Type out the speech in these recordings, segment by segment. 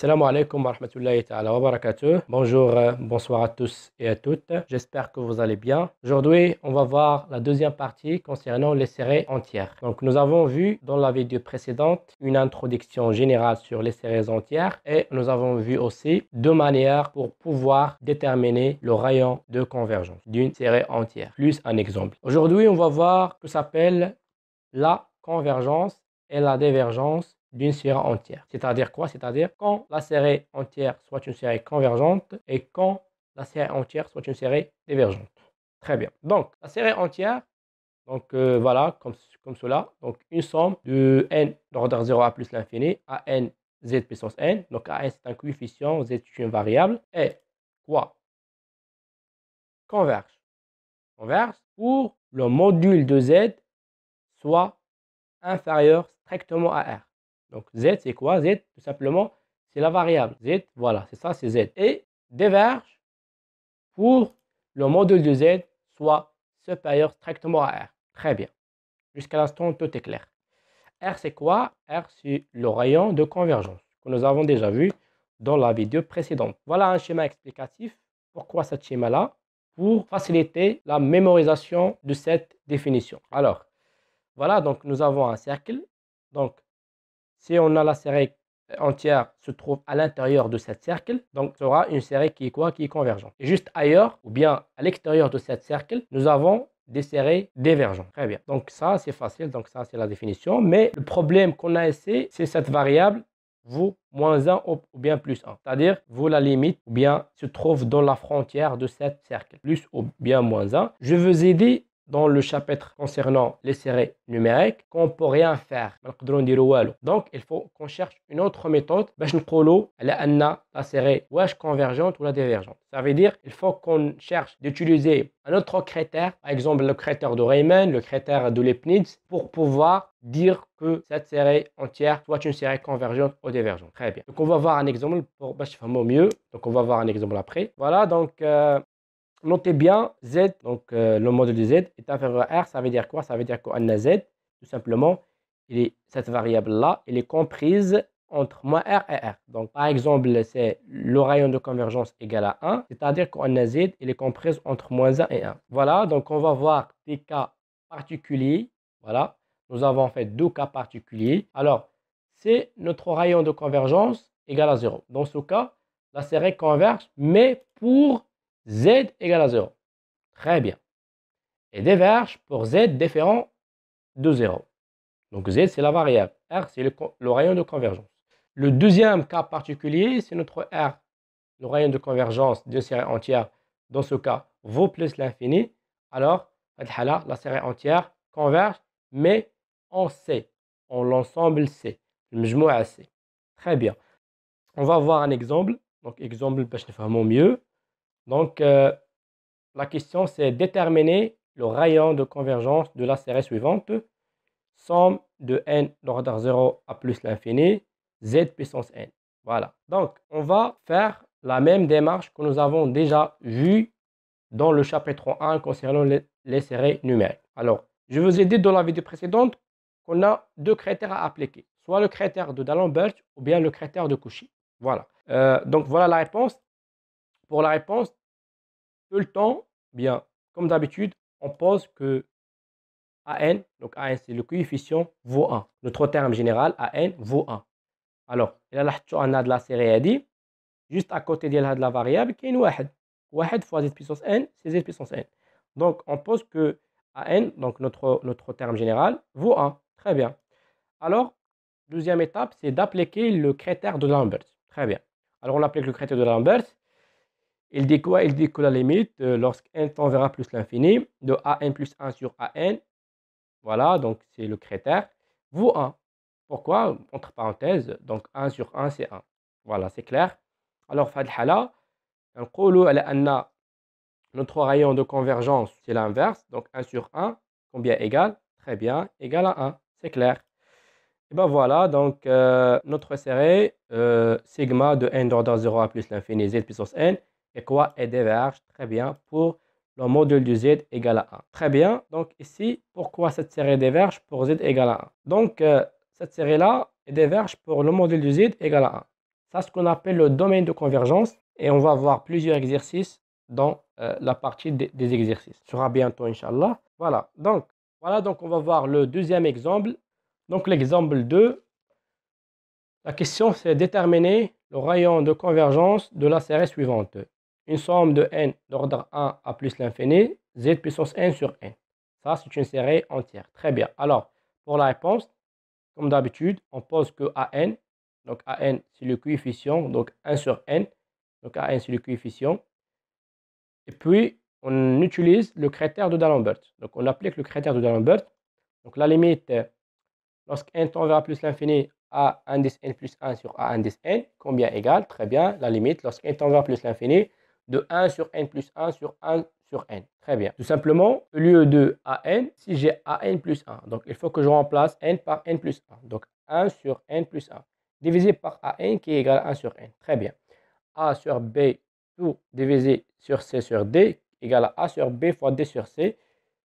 Salam wa Bonjour, euh, bonsoir à tous et à toutes. J'espère que vous allez bien. Aujourd'hui, on va voir la deuxième partie concernant les séries entières. Donc, nous avons vu dans la vidéo précédente une introduction générale sur les séries entières et nous avons vu aussi deux manières pour pouvoir déterminer le rayon de convergence d'une série entière, plus un exemple. Aujourd'hui, on va voir ce que s'appelle la convergence et la divergence d'une série entière. C'est-à-dire quoi C'est-à-dire quand la série entière soit une série convergente et quand la série entière soit une série divergente. Très bien. Donc, la série entière, donc euh, voilà, comme, cela, donc une somme de n d'ordre 0 à plus l'infini à n z puissance n. Donc, a n, c'est un coefficient, z est une variable. Et quoi Converge. Converge pour le module de z soit inférieur strictement à R. Donc z, c'est quoi z, tout simplement, c'est la variable. z, voilà, c'est ça, c'est z. Et diverge pour le module de z soit supérieur strictement à r. Très bien. Jusqu'à l'instant, tout est clair. R, c'est quoi R, c'est le rayon de convergence que nous avons déjà vu dans la vidéo précédente. Voilà un schéma explicatif. Pourquoi ce schéma-là Pour faciliter la mémorisation de cette définition. Alors, voilà, donc nous avons un cercle. Donc, si on a la série entière se trouve à l'intérieur de cette cercle, donc ce sera une série qui est quoi Qui est convergente. Et juste ailleurs, ou bien à l'extérieur de cette cercle, nous avons des séries divergentes. Très bien. Donc ça, c'est facile, donc ça, c'est la définition. Mais le problème qu'on a ici, c'est cette variable vous, moins 1 ou bien plus 1. C'est-à-dire, vous, la limite ou bien se trouve dans la frontière de cette cercle, plus ou bien moins 1. Je vous ai dans le chapitre concernant les séries numériques qu'on ne peut rien faire donc il faut qu'on cherche une autre méthode bah, Je نقولوا à la série واش convergente ou la divergente ça veut dire il faut qu'on cherche d'utiliser un autre critère par exemple le critère de Riemann le critère de Leibniz pour pouvoir dire que cette série entière soit une série convergente ou divergente. Très bien. Donc on va voir un exemple pour bah, faire mieux. Donc on va voir un exemple après. Voilà, donc euh, Notez bien, Z, donc euh, le module de Z est inférieur à R. Ça veut dire quoi Ça veut dire qu'on a Z, tout simplement, il cette variable-là, elle est comprise entre moins R et R. Donc, par exemple, c'est le rayon de convergence égal à 1, c'est-à-dire qu'on a Z, il est comprise entre moins 1 et 1. Voilà, donc on va voir des cas particuliers. Voilà, nous avons fait deux cas particuliers. Alors, c'est notre rayon de convergence égal à 0. Dans ce cas, la série converge, mais pour z égale à 0. Très bien. Et diverge pour z différent de 0. Donc z, c'est la variable. R, c'est le, rayon de convergence. Le deuxième cas particulier, c'est notre R, le rayon de convergence d'une série entière. Dans ce cas, vaut plus l'infini. Alors, la série entière converge, mais en C, en l'ensemble C, le est C. Très bien. On va voir un exemple. Donc, exemple, pour que mieux. Donc, euh, la question, c'est déterminer le rayon de convergence de la série suivante. Somme de n d'ordre 0 à plus l'infini, z puissance n. Voilà. Donc, on va faire la même démarche que nous avons déjà vue dans le chapitre 1 concernant les, séries numériques. Alors, je vous ai dit dans la vidéo précédente qu'on a deux critères à appliquer, soit le critère de D'Alembert ou bien le critère de Cauchy. Voilà. Euh, donc, voilà la réponse. Pour la réponse, le temps, bien, comme d'habitude, on pose que AN, donc AN c'est le coefficient, vaut 1. Notre terme général, AN, vaut 1. Alors, il y a de la série dit juste à côté de la variable, qui est 1. 1 fois z puissance n, c'est z puissance n. Donc, on pose que AN, donc notre, notre terme général, vaut 1. Très bien. Alors, deuxième étape, c'est d'appliquer le critère de Lambert. Très bien. Alors, on applique le critère de Lambert. Il dit quoi Il dit que la limite, n tend vers plus l'infini, de an plus 1 sur an, voilà, donc c'est le critère, vaut 1. Pourquoi Entre parenthèses, donc 1 sur 1, c'est 1. Voilà, c'est clair. Alors, Fadhala, notre rayon de convergence, c'est l'inverse, donc 1 sur 1, combien égale Très bien, égal à 1, c'est clair. Et ben voilà, donc euh, notre série euh, sigma de n d'ordre 0 à plus l'infini z puissance n et quoi est verges Très bien, pour le module du Z égale à 1. Très bien, donc ici, pourquoi cette série diverge pour Z égale à 1 Donc, euh, cette série-là diverge pour le module du Z égale à 1. Ça, c'est ce qu'on appelle le domaine de convergence et on va voir plusieurs exercices dans euh, la partie des, exercices. Ce sera bientôt, Inch'Allah. Voilà, donc, voilà, donc on va voir le deuxième exemple. Donc, l'exemple 2, la question c'est déterminer le rayon de convergence de la série suivante une somme de n d'ordre 1 à plus l'infini, z puissance n sur n. Ça, c'est une série entière. Très bien. Alors, pour la réponse, comme d'habitude, on pose que n. Donc, n, c'est le coefficient, donc 1 sur n. Donc, an, c'est le coefficient. Et puis, on utilise le critère de D'Alembert. Donc, on applique le critère de D'Alembert. Donc, la limite, euh, lorsque n tend vers plus l'infini, a indice n plus 1 sur a indice n, combien égale Très bien, la limite, lorsque n tend vers plus l'infini, de 1 sur n plus 1 sur 1 sur n. Très bien. Tout simplement, au lieu de an, si j'ai an plus 1, donc il faut que je remplace n par n plus 1. Donc 1 sur n plus 1, divisé par an qui est égal à 1 sur n. Très bien. a sur b tout divisé sur c sur d égale à a sur b fois d sur c.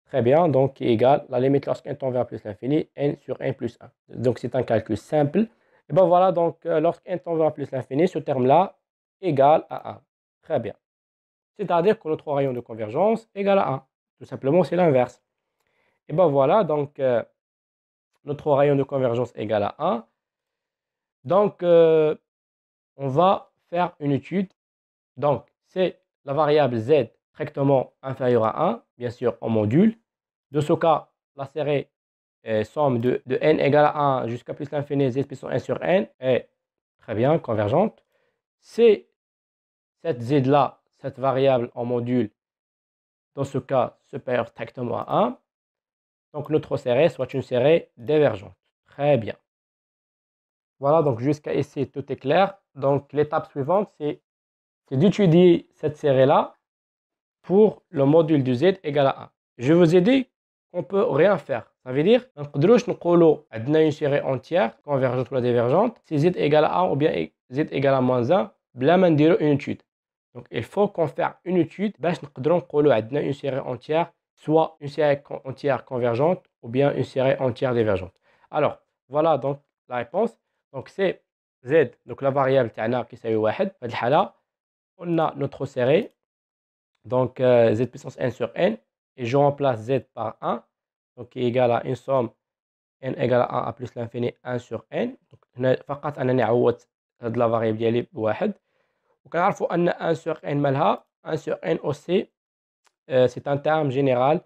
Très bien, donc qui est égal à la limite lorsqu'un tend vers plus l'infini, n sur n plus 1. Donc c'est un calcul simple. Et ben voilà, donc euh, lorsqu'un tend vers plus l'infini, ce terme-là égale à 1. Très bien. C'est-à-dire que notre rayon de convergence égal à 1. Tout simplement, c'est l'inverse. Et ben voilà, donc notre euh, rayon de convergence égal à 1. Donc, euh, on va faire une étude. Donc, c'est la variable z rectement inférieure à 1, bien sûr en module. De ce cas, la série somme de, n égale à 1 jusqu'à plus l'infini z puissance 1 sur n est très bien convergente. C'est cette z-là, cette variable en module, dans ce cas super directement à 1, donc notre série soit une série divergente. Très bien. Voilà, donc jusqu'à ici, tout est clair. Donc l'étape suivante, c'est d'étudier cette série-là pour le module du z égale à 1. Je vous ai dit qu'on ne peut rien faire. Ça veut dire qu'on a une série entière, convergente ou divergente, si z égale à 1 ou bien z égale à moins 1, une étude. Donc il faut qu'on fasse une étude باش نقدروا نقولوا عندنا une série entière soit une série entière convergente ou bien une série entière divergente. Alors voilà donc la réponse. Donc c'est Z donc la variable qui on a notre série donc euh, Z puissance n sur n et je remplace Z par 1 donc qui est égal à une somme n égale à 1 à plus l'infini 1 sur n donc هنا فقط انني عوضت هاد لا au il faut un sur n malha, un sur n aussi euh, c'est un terme général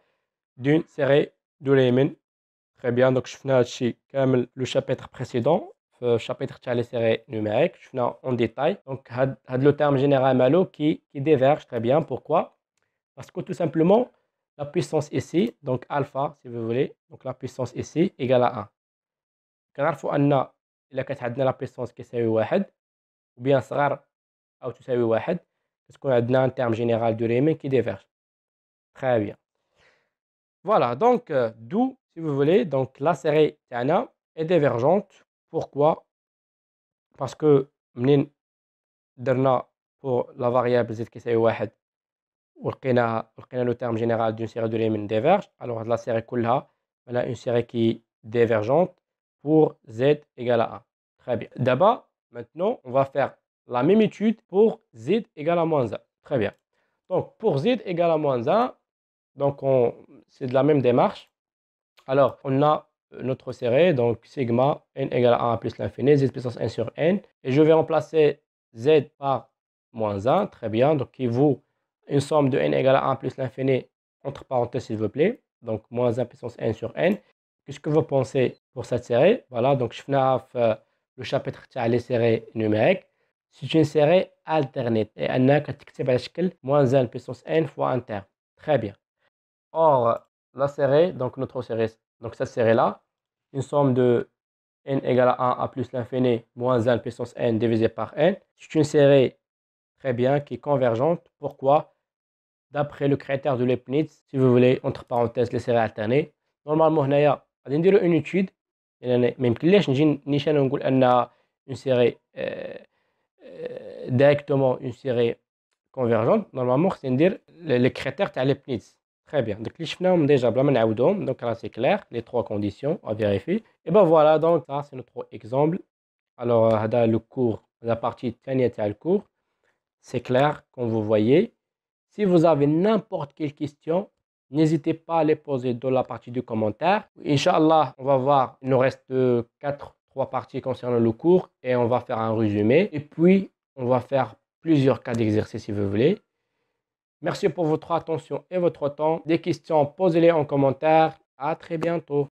d'une série de l'aimine. Très bien, donc je suis venu comme le chapitre précédent, le chapitre qui a les séries numériques, je suis venu en détail. Donc, il y a le terme général malha qui déverge très bien. Pourquoi Parce que tout simplement, la puissance ici, donc alpha, si vous voulez, donc la puissance ici égale à 1. Au il faut un la puissance qui s'est élevée, ou bien c'est Output transcript: Ou 1, parce qu'on a un terme général de l'émine qui diverge. Très bien. Voilà, donc, euh, d'où, si vous voulez, donc la série est divergente. Pourquoi Parce que nous avons pour la variable z qui est 1, fait, nous avons le terme général d'une série de l'émine diverge. Alors, la série est là, on une série qui est divergente pour z égale à 1. Très bien. D'abord, maintenant, on va faire la même étude pour z égale à moins 1. Très bien. Donc, pour z égale à moins 1, donc c'est de la même démarche. Alors, on a euh, notre série, donc sigma n égale à 1 plus l'infini, z puissance 1 sur n. Et je vais remplacer z par moins 1, très bien, donc qui vaut une somme de n égale à 1 plus l'infini, entre parenthèses s'il vous plaît, donc moins 1 puissance n sur n. Qu'est-ce que vous pensez pour cette série Voilà, donc je finis euh, le chapitre les séries numériques. C'est une série alternée, et qu'à تكتب على moins 1 puissance n fois un terme. Très bien. Or, la série, donc notre série, donc cette série-là, une somme de n égale à 1 à plus l'infini moins 1 puissance n divisé par n, c'est une série très bien qui est convergente. Pourquoi D'après le critère de Leibniz, si vous voulez, entre parenthèses, les séries alternées, normalement, on y une une étude même si نجي نيشان ونقول série euh, directement une série convergente, normalement, c'est dire les critères de Leibniz. Très bien. Donc, les déjà, donc là, c'est clair, les trois conditions à vérifier. Et ben voilà, donc, ça, c'est notre exemple. Alors, euh, le cours, la partie dernière le cours, c'est clair, comme vous voyez. Si vous avez n'importe quelle question, n'hésitez pas à les poser dans la partie du commentaire. Inch'Allah, on va voir, il nous reste euh, quatre trois parties concernant le cours et on va faire un résumé. Et puis, on va faire plusieurs cas d'exercice si vous voulez. Merci pour votre attention et votre temps. Des questions, posez-les en commentaire. À très bientôt.